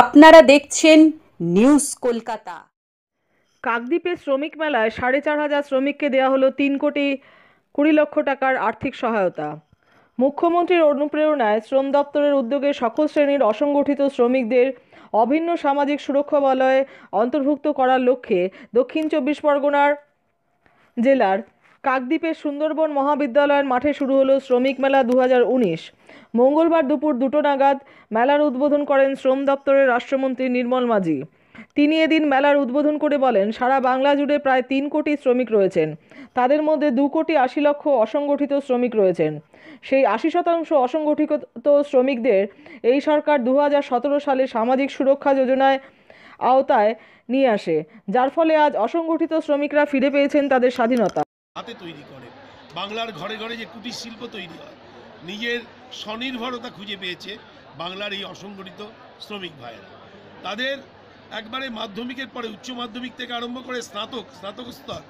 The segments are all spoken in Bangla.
আপনারা দেখছেন নিউজ কলকাতা কাকদ্বীপে শ্রমিক মেলায় সাড়ে চার হাজার শ্রমিককে দেওয়া হলো তিন কোটি কুড়ি লক্ষ টাকার আর্থিক সহায়তা মুখ্যমন্ত্রীর অনুপ্রেরণায় শ্রম দপ্তরের উদ্যোগে সকল শ্রেণীর অসংগঠিত শ্রমিকদের অভিন্ন সামাজিক সুরক্ষা বলয়ে অন্তর্ভুক্ত করার লক্ষ্যে দক্ষিণ চব্বিশ পরগনার জেলার কাকদ্বীপের সুন্দরবন মহাবিদ্যালয়ের মাঠে শুরু হলো শ্রমিক মেলা দু মঙ্গলবার দুপুর দুটো নাগাদ মেলার উদ্বোধন করেন শ্রম দপ্তরের রাষ্ট্রমন্ত্রী নির্মল মাঝি তিনি এদিন মেলার উদ্বোধন করে বলেন সারা বাংলা জুড়ে প্রায় তিন কোটি শ্রমিক রয়েছেন তাদের মধ্যে দু কোটি আশি লক্ষ অসংগঠিত শ্রমিক রয়েছেন সেই আশি শতাংশ অসংগঠিত শ্রমিকদের এই সরকার দু সালে সামাজিক সুরক্ষা যোজনায় আওতায় নিয়ে আসে যার ফলে আজ অসংগঠিত শ্রমিকরা ফিরে পেয়েছেন তাদের স্বাধীনতা হাতে তৈরি করে বাংলার ঘরে ঘরে যে কুটির শিল্প তৈরি হয় নিজের স্বনির্ভরতা খুঁজে পেয়েছে বাংলার এই অসংগঠিত শ্রমিক ভাইয়েরা তাদের একবারে মাধ্যমিকের পরে উচ্চ মাধ্যমিক থেকে আরম্ভ করে স্নাতক স্নাতক স্তর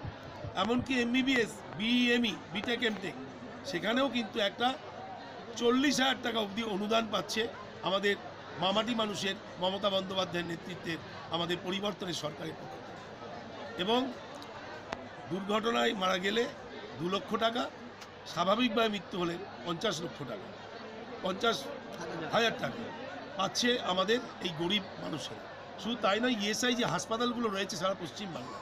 এমনকি এমবিবিএস বিএমই বিটেক এমটেক সেখানেও কিন্তু একটা চল্লিশ হাজার টাকা অবধি অনুদান পাচ্ছে আমাদের মামাটি মানুষের মমতা বন্দ্যোপাধ্যায়ের নেতৃত্বে আমাদের পরিবর্তনের সরকারের পক্ষ এবং দুর্ঘটনায় মারা গেলে দু লক্ষ টাকা স্বাভাবিকভাবে মৃত্যু হলে পঞ্চাশ লক্ষ টাকা পঞ্চাশ হাজার টাকা পাচ্ছে আমাদের এই গরিব মানুষের শুধু তাই নয় ইএসআই যে হাসপাতালগুলো রয়েছে সারা পশ্চিমবাংলায়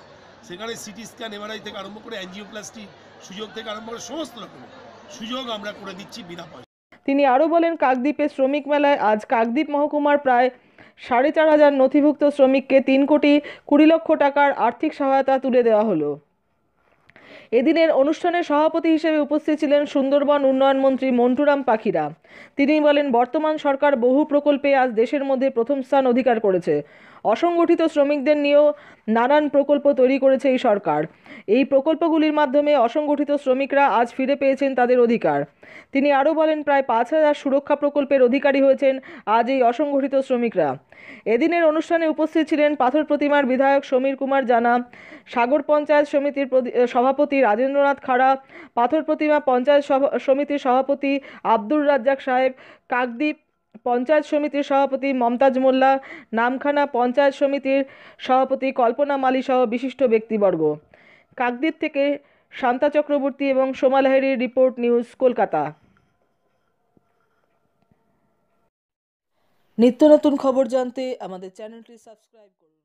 সেখানে সিটি স্ক্যান এমআরআই থেকে আরম্ভ করে অ্যাঞ্জিওপ্লাস্টি সুযোগ থেকে আরম্ভ করে সমস্ত রকমের সুযোগ আমরা করে দিচ্ছি বিনা পয়সা তিনি আরও বলেন কাকদ্বীপে শ্রমিক মেলায় আজ কাকদ্বীপ মহকুমার প্রায় সাড়ে চার হাজার নথিভুক্ত শ্রমিককে তিন কোটি কুড়ি লক্ষ টাকার আর্থিক সহায়তা তুলে দেওয়া হলো এদিনের অনুষ্ঠানে সভাপতি হিসেবে উপস্থিত ছিলেন সুন্দরবন উন্নয়ন মন্ত্রী মন্টুরাম পাখিরা তিনি বলেন বর্তমান সরকার বহু প্রকল্পে আজ দেশের মধ্যে প্রথম স্থান অধিকার করেছে অসংগঠিত শ্রমিকদের নিয়েও নানান প্রকল্প তৈরি করেছে এই সরকার এই প্রকল্পগুলির মাধ্যমে অসংগঠিত শ্রমিকরা আজ ফিরে পেয়েছেন তাদের অধিকার তিনি আরও বলেন প্রায় পাঁচ হাজার সুরক্ষা প্রকল্পের অধিকারী হয়েছেন আজ এই অসংগঠিত শ্রমিকরা এদিনের অনুষ্ঠানে উপস্থিত ছিলেন পাথর প্রতিমার বিধায়ক সমীর কুমার জানা সাগর পঞ্চায়েত সমিতির সভাপতি রাজেন্দ্রনাথ খাড়া পাথর প্রতিমা পঞ্চায়েত সমিতির সভাপতি আব্দুর রাজ্জাক সাহেব কাকদ্বীপ পঞ্চায়েত সমিতির সভাপতি মমতাজ মোল্লা নামখানা পঞ্চায়েত সমিতির সভাপতি কল্পনা মালি সহ বিশিষ্ট ব্যক্তিবর্গ কাকদ্বীপ থেকে শান্তা চক্রবর্তী এবং সোমা লাহেরির রিপোর্ট নিউজ কলকাতা নিত্য নতুন খবর জানতে আমাদের চ্যানেলটি সাবস্ক্রাইব করুন